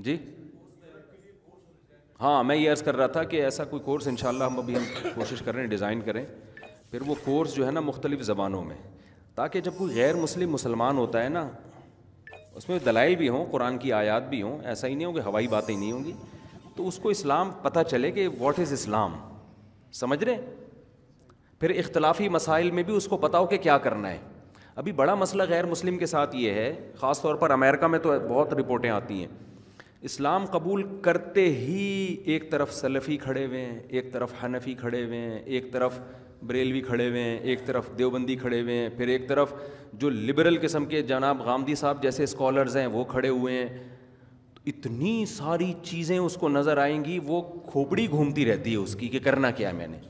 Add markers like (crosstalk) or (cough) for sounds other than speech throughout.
जी हाँ मैं ये अर्ज़ कर रहा था कि ऐसा कोई कोर्स इन हम अभी हम कोशिश कर रहे हैं डिज़ाइन करें फिर वो कोर्स जो है ना मुख्तलिफ़ ज़बानों में ताकि जब कोई गैर मुस्लिम मुसलमान होता है ना उसमें दलाई भी हों कुरान की आयात भी हों ऐसा ही नहीं हो हवाई बातें नहीं होंगी तो उसको इस्लाम पता चले कि वॉट इज़ इस्लाम समझ रहे फिर इख्तलाफी मसाइल में भी उसको पता हो कि क्या करना है अभी बड़ा मसला गैर मुस्लिम के साथ ये है ख़ास तौर पर अमेरिका में तो बहुत रिपोर्टें आती हैं इस्लाम कबूल करते ही एक तरफ सलफ़ी खड़े हुए हैं एक तरफ हनफी खड़े हुए हैं एक तरफ बरेलवी खड़े हुए हैं एक तरफ देवबंदी खड़े हुए हैं फिर एक तरफ जो लिबरल किस्म के जनाब गांधी साहब जैसे स्कॉलर्स हैं वो खड़े हुए हैं तो इतनी सारी चीज़ें उसको नज़र आएंगी वो खोपड़ी घूमती रहती है उसकी कि करना क्या है मैंने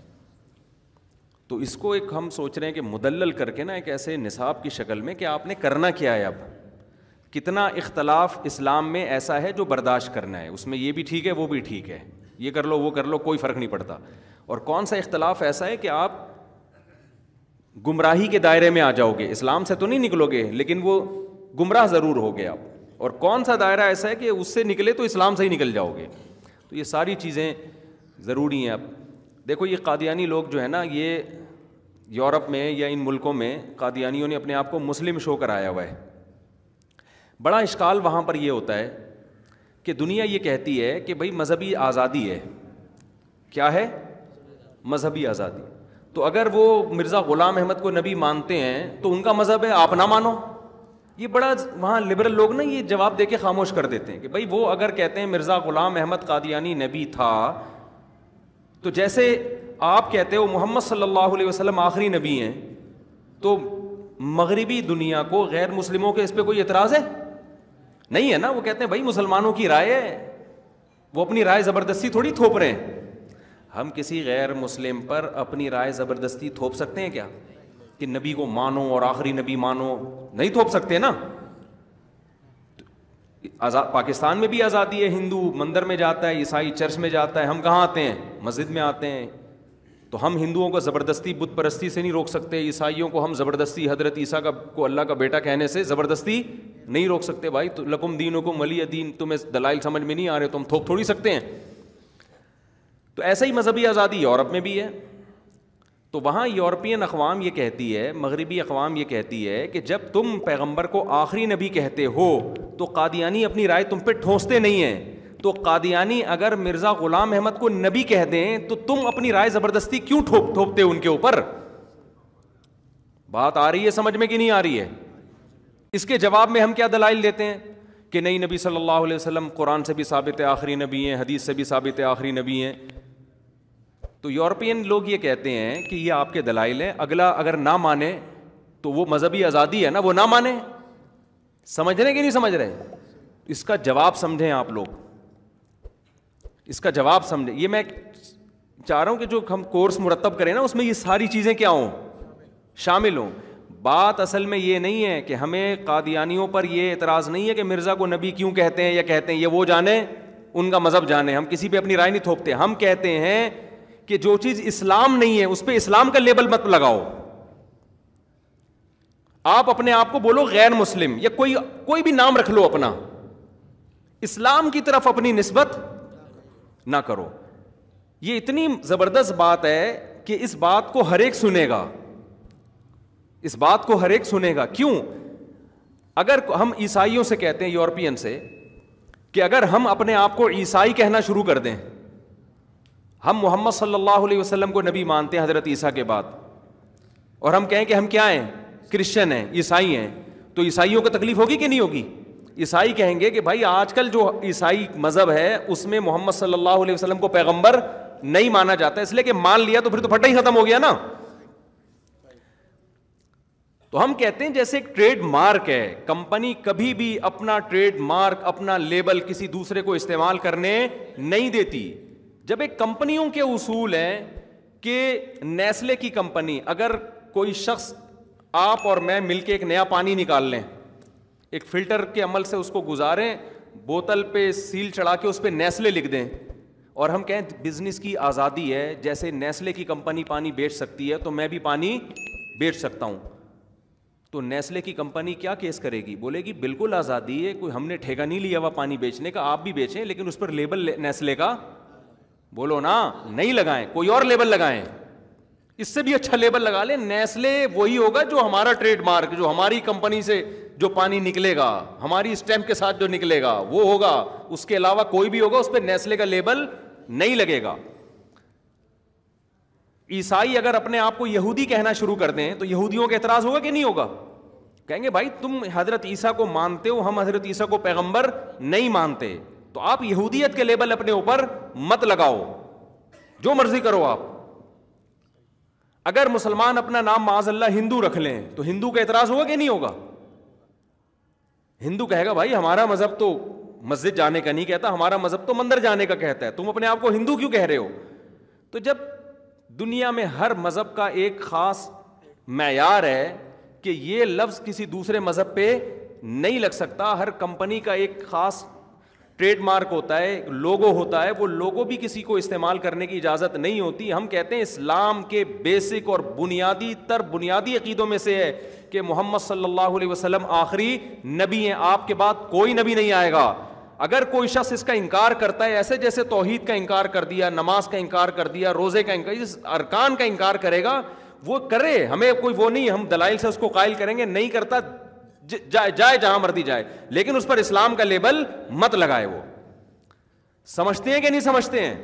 तो इसको एक हम सोच रहे हैं कि मुदल करके ना एक ऐसे निसाब की शक्ल में कि आपने करना क्या है अब कितना इख्तलाफ इस्लाम में ऐसा है जो बर्दाश्त करना है उसमें ये भी ठीक है वो भी ठीक है ये कर लो वो कर लो कोई फ़र्क नहीं पड़ता और कौन सा इख्तलाफ ऐसा है कि आप गुमराही के दायरे में आ जाओगे इस्लाम से तो नहीं निकलोगे लेकिन वो गुमराह ज़रूर हो गए आप और कौन सा दायरा ऐसा है कि उससे निकले तो इस्लाम से ही निकल जाओगे तो ये सारी चीज़ें ज़रूरी हैं अब देखो ये कादियानी लोग जो है ना ये यूरोप में या इन मुल्कों में कादियानियों ने अपने आप को मुस्लिम शो कराया हुआ है बड़ा इश्काल वहाँ पर यह होता है कि दुनिया ये कहती है कि भाई मज़हबी आज़ादी है क्या है मज़हबी आज़ादी तो अगर वो मिर्ज़ा ग़ुलाम अहमद को नबी मानते हैं तो उनका मज़हब है आप ना मानो ये बड़ा वहाँ लिबरल लोग ना ये जवाब दे के खामोश कर देते हैं कि भाई वो अगर कहते हैं मिर्ज़ा ग़ुलाम अहमद कादियानी नबी था तो जैसे आप कहते हो मोहम्मद सल्लल्लाहु अलैहि वसल्लम आखिरी नबी हैं तो मगरबी दुनिया को गैर मुस्लिमों के इस पर कोई एतराज़ है नहीं है ना वो कहते हैं भाई मुसलमानों की राय है वो अपनी राय ज़बरदस्ती थोड़ी थोप रहे हैं हम किसी गैर मुस्लिम पर अपनी राय ज़बरदस्ती थोप सकते हैं क्या कि नबी को मानो और आखिरी नबी मानो नहीं थोप सकते ना आज़ाद पाकिस्तान में भी आज़ादी है हिंदू मंदिर में जाता है ईसाई चर्च में जाता है हम कहाँ आते हैं मस्जिद में आते हैं तो हम हिंदुओं को ज़बरदस्ती बुत परस्ती से नहीं रोक सकते ईसाइयों को हम ज़बरदस्ती हजरत ईसा का को अल्लाह का बेटा कहने से ज़बरदस्ती नहीं रोक सकते भाई तो लकुम दीनों को मली दीन तुम्हें दलाइल समझ में नहीं आ रहे तो हम थोप थोड़ी सकते हैं तो ऐसे ही मजहबी आज़ादी यूरोप में भी है तो वहाँ यूरोपियन अकवाम ये कहती है मगरबी अकवाम ये कहती है कि जब तुम पैगम्बर को आखिरी नबी कहते हो तो कादियानी अपनी राय तुम पर ठोंसते नहीं हैं तो कादियानी अगर मिर्ज़ा ग़ुलाम अहमद को नबी कह दें तो तुम अपनी राय ज़बरदस्ती क्यों ठोप थोपते उनके ऊपर बात आ रही है समझ में कि नहीं आ रही है इसके जवाब में हम क्या दलाइल देते हैं कि नई नबी सल्लल्लाहु अलैहि कुरान से भी साबित आखिरी नबी हैं हदीस से भी साबित आखिरी नबी हैं तो यूरोपियन लोग ये कहते हैं कि ये आपके दलाइल हैं अगला अगर ना माने तो वो मजहबी आज़ादी है ना वो ना माने समझ रहे कि नहीं समझ रहे इसका जवाब समझें आप लोग इसका जवाब समझे ये मैं चाह रहा हूं कि जो हम कोर्स मुरतब करें ना उसमें ये सारी चीज़ें क्या हों शामिल हों बात असल में ये नहीं है कि हमें कादियानियों पर यह एतराज़ नहीं है कि मिर्ज़ा को नबी क्यों कहते हैं या कहते हैं ये वो जाने उनका मज़हब जाने हम किसी पर अपनी राय नहीं थोपते हम कहते हैं कि जो चीज़ इस्लाम नहीं है उस पर इस्लाम का लेबल मत लगाओ आप अपने आप को बोलो गैर मुस्लिम या कोई कोई भी नाम रख लो अपना इस्लाम की तरफ अपनी नस्बत ना करो ये इतनी ज़बरदस्त बात है कि इस बात को हर एक सुनेगा इस बात को हर एक सुनेगा क्यों अगर हम ईसाइयों से कहते हैं यूरोपियन से कि अगर हम अपने आप को ईसाई कहना शुरू कर दें हम मोहम्मद सल्लल्लाहु अलैहि वसल्लम को नबी मानते हैं हज़रत ईसा के बाद और हम कहें कि हम क्या हैं क्रिश्चियन हैं ईसाई हैं तो ईसाइयों को तकलीफ होगी कि नहीं होगी ईसाई कहेंगे कि भाई आजकल जो ईसाई मज़हब है उसमें मोहम्मद सल्लल्लाहु अलैहि वसल्लम को पैगंबर नहीं माना जाता इसलिए कि मान लिया तो फिर तो फटा ही ख़त्म हो गया ना तो हम कहते हैं जैसे एक ट्रेड मार्क है कंपनी कभी भी अपना ट्रेड मार्क अपना लेबल किसी दूसरे को इस्तेमाल करने नहीं देती जब एक कंपनियों के उसूल हैं कि नेस्ले की कंपनी अगर कोई शख्स आप और मैं मिलके एक नया पानी निकाल लें एक फिल्टर के अमल से उसको गुजारें बोतल पे सील चढ़ा के उस पर नेस्ले लिख दें और हम कहें बिजनेस की आज़ादी है जैसे नेस्ले की कंपनी पानी बेच सकती है तो मैं भी पानी बेच सकता हूँ तो नेस्ले की कंपनी क्या केस करेगी बोलेगी बिल्कुल आज़ादी है कोई हमने ठेका नहीं लिया हुआ पानी बेचने का आप भी बेचें लेकिन उस पर लेबल नेस्ले का बोलो ना नहीं लगाएं कोई और लेबल लगाएं इससे भी अच्छा लेबल लगा लें नेस्ले वही होगा जो हमारा ट्रेडमार्क जो हमारी कंपनी से जो पानी निकलेगा हमारी स्टैम्प के साथ जो निकलेगा वो होगा उसके अलावा कोई भी होगा उस पर नेस्ले का लेबल नहीं लगेगा ईसाई अगर अपने आप को यहूदी कहना शुरू कर दें तो यहूदियों का एतराज होगा कि नहीं होगा कहेंगे भाई तुम हजरत ईसा को मानते हो हम हजरत ईसा को पैगंबर नहीं मानते तो आप यहूदियत के लेबल अपने ऊपर मत लगाओ जो मर्जी करो आप अगर मुसलमान अपना नाम माजल्ला हिंदू रख लें तो हिंदू का एतराज होगा कि नहीं होगा हिंदू कहेगा भाई हमारा मजहब तो मस्जिद जाने का नहीं कहता हमारा मजहब तो मंदिर जाने का कहता है तुम अपने आप को हिंदू क्यों कह रहे हो तो जब दुनिया में हर मजहब का एक खास मैार है कि ये लफ्ज़ किसी दूसरे मज़हब पे नहीं लग सकता हर कंपनी का एक ख़ास ट्रेडमार्क होता है लोगो होता है वो लोगो भी किसी को इस्तेमाल करने की इजाज़त नहीं होती हम कहते हैं इस्लाम के बेसिक और बुनियादी तर बुनियादी अकीदों में से है कि मोहम्मद सल्लल्लाहु अलैहि वसल्लम आखिरी नबी हैं आपके बाद कोई नबी नहीं आएगा अगर कोई शख्स इसका इनकार करता है ऐसे जैसे तोहहीद का इनकार कर दिया नमाज का इनकार कर दिया रोज़े का इनकार अरकान का इनकार करेगा वो करे हमें कोई वो नहीं हम दलाइल से उसको कायल करेंगे नहीं करता जाए जाए जहां मर्दी जाए लेकिन उस पर इस्लाम का लेबल मत लगाए वो समझते हैं कि नहीं समझते हैं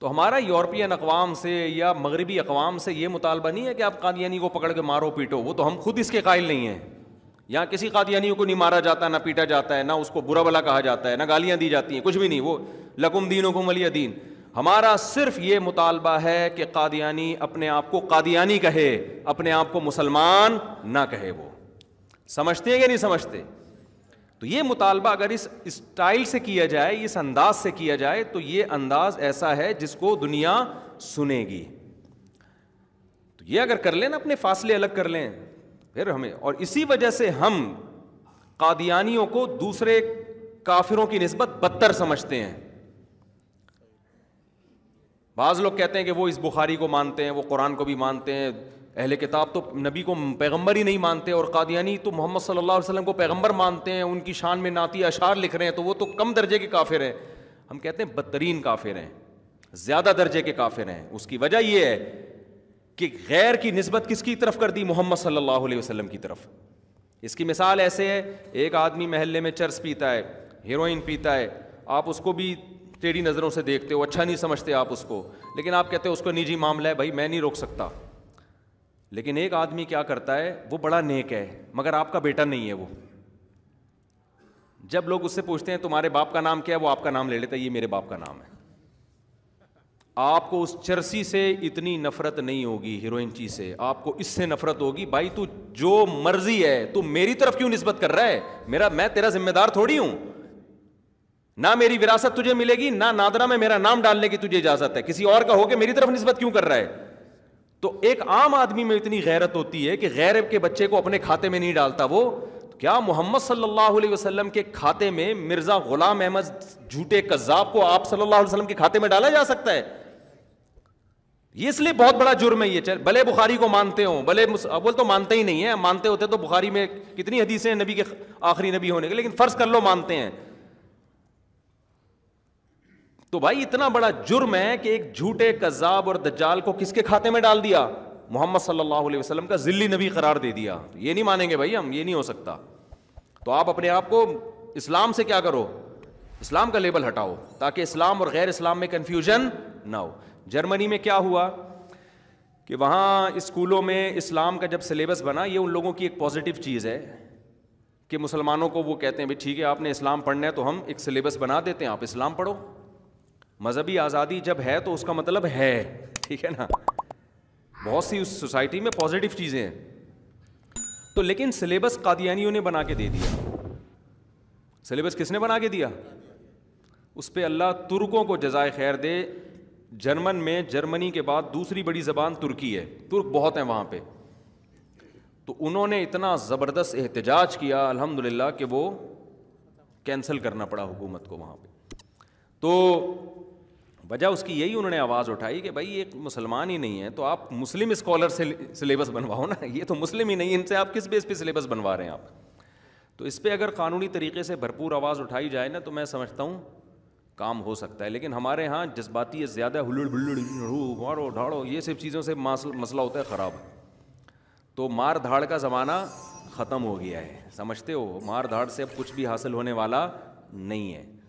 तो हमारा यूरोपियन अकवाम से या मगरबी अकवाम से यह मुतालबा नहीं है कि आप कादियानी को पकड़ के मारो पीटो वो तो हम खुद इसके कायल नहीं है यहां किसी कादियानी को नहीं मारा जाता ना पीटा जाता है ना उसको बुरा भला कहा जाता है ना गालियां दी जाती हैं कुछ भी नहीं वो लकुम दीन वकुम अलिया दीन हमारा सिर्फ ये मुतालबा है कि कादियानी अपने आप को कादियानी कहे अपने आप को मुसलमान ना कहे वो समझते हैं या नहीं समझते तो ये मुतालबा अगर इस स्टाइल से किया जाए इस अंदाज से किया जाए तो ये अंदाज ऐसा है जिसको दुनिया सुनेगी तो ये अगर कर लें ना अपने फासले अलग कर लें फिर हमें और इसी वजह से हम कादियानियों को दूसरे काफिरों की नस्बत बदतर समझते हैं बाज़ लोग कहते हैं कि वो इस बुखारी को मानते हैं वो कुरान को भी मानते हैं अहले किताब तो नबी को पैगंबर ही नहीं मानते और कादियानी तो मोहम्मद सल्लल्लाहु अलैहि वसल्लम को पैगंबर मानते हैं उनकी शान में नाती अशार लिख रहे हैं तो वो तो कम दर्जे के काफिर हैं हम कहते हैं बदतरीन काफिर हैं ज़्यादा दर्जे के काफिर हैं उसकी वजह यह है कि गैर की नस्बत किसकी तरफ कर दी मोहम्मद सल्लल्लाहु अलैहि वसल्लम की तरफ इसकी मिसाल ऐसे है एक आदमी महल्ले में चर्स पीता है हीरोइन पीता है आप उसको भी टेढ़ी नज़रों से देखते हो अच्छा नहीं समझते आप उसको लेकिन आप कहते हो उसको निजी मामला है भाई मैं नहीं रोक सकता लेकिन एक आदमी क्या करता है वो बड़ा नेक है मगर आपका बेटा नहीं है वो जब लोग उससे पूछते हैं तुम्हारे बाप का नाम क्या है वो आपका नाम ले लेता है ये मेरे बाप का नाम है आपको उस चरसी से इतनी नफरत नहीं होगी हीरोइन चीज से आपको इससे नफरत होगी भाई तू जो मर्जी है तू मेरी तरफ क्यों नस्बत कर रहा है मेरा मैं तेरा जिम्मेदार थोड़ी हूं ना मेरी विरासत तुझे मिलेगी ना नादरा में मेरा नाम डालने की तुझे इजाजत है किसी और का होके मेरी तरफ नस्बत क्यों कर रहा है तो एक आम आदमी में इतनी गैरत होती है कि गैर के बच्चे को अपने खाते में नहीं डालता वो तो क्या मोहम्मद सल्लाह अलैहि के खाते में मिर्जा गुलाम अहमद झूठे कज्जाब को आप सल्लल्लाहु अलैहि के खाते में डाला जा सकता है ये इसलिए बहुत बड़ा जुर्म है ये चल भले बुखारी को मानते हो भले बोल तो मानते ही नहीं है मानते होते तो बुखारी में कितनी हदीसें नबी के आखिरी नबी होने के लेकिन फर्ज कर लो मानते हैं तो भाई इतना बड़ा जुर्म है कि एक झूठे कज़ाब और दज्जाल को किसके खाते में डाल दिया मोहम्मद सल्लल्लाहु अलैहि वसल्लम का जिल्ली नबी करार दे दिया तो ये नहीं मानेंगे भाई हम ये नहीं हो सकता तो आप अपने आप को इस्लाम से क्या करो इस्लाम का लेबल हटाओ ताकि इस्लाम और गैर इस्लाम में कन्फ्यूजन ना हो जर्मनी में क्या हुआ कि वहाँ स्कूलों में इस्लाम का जब सिलेबस बना ये उन लोगों की एक पॉजिटिव चीज़ है कि मुसलमानों को वो कहते हैं भाई ठीक है आपने इस्लाम पढ़ना है तो हम एक सिलेबस बना देते हैं आप इस्लाम पढ़ो मजहबी आज़ादी जब है तो उसका मतलब है ठीक है ना बहुत सी उस सोसाइटी में पॉजिटिव चीज़ें हैं तो लेकिन सिलेबस कादियानियों ने बना के दे दिया सिलेबस किसने बना के दिया उस पर अल्लाह तुर्कों को जजाय खैर दे जर्मन में जर्मनी के बाद दूसरी बड़ी ज़बान तुर्की है तुर्क बहुत है वहाँ पर तो उन्होंने इतना ज़बरदस्त एहतजाज किया अल्हम्दुलिल्लाह कि वो कैंसिल करना पड़ा हुकूमत को वहाँ पर तो वजह उसकी यही उन्होंने आवाज़ उठाई कि भाई एक मुसलमान ही नहीं है तो आप मुस्लिम स्कॉलर से सिलेबस बनवाओ ना (laughs) ये तो मुस्लिम ही नहीं है इनसे आप किस बेस पे सिलेबस बनवा रहे हैं आप तो इस पर अगर कानूनी तरीके से भरपूर आवाज़ उठाई जाए ना तो मैं समझता हूँ काम हो सकता है लेकिन हमारे यहाँ जज्बाती है ज़्यादा हुलड़ बुल्लड़ मारो ढाड़ो ये सब चीज़ों से मसला होता है ख़राब तो मार धाड़ का ज़माना ख़त्म हो गया है समझते हो मार धाड़ से अब कुछ भी हासिल होने वाला नहीं है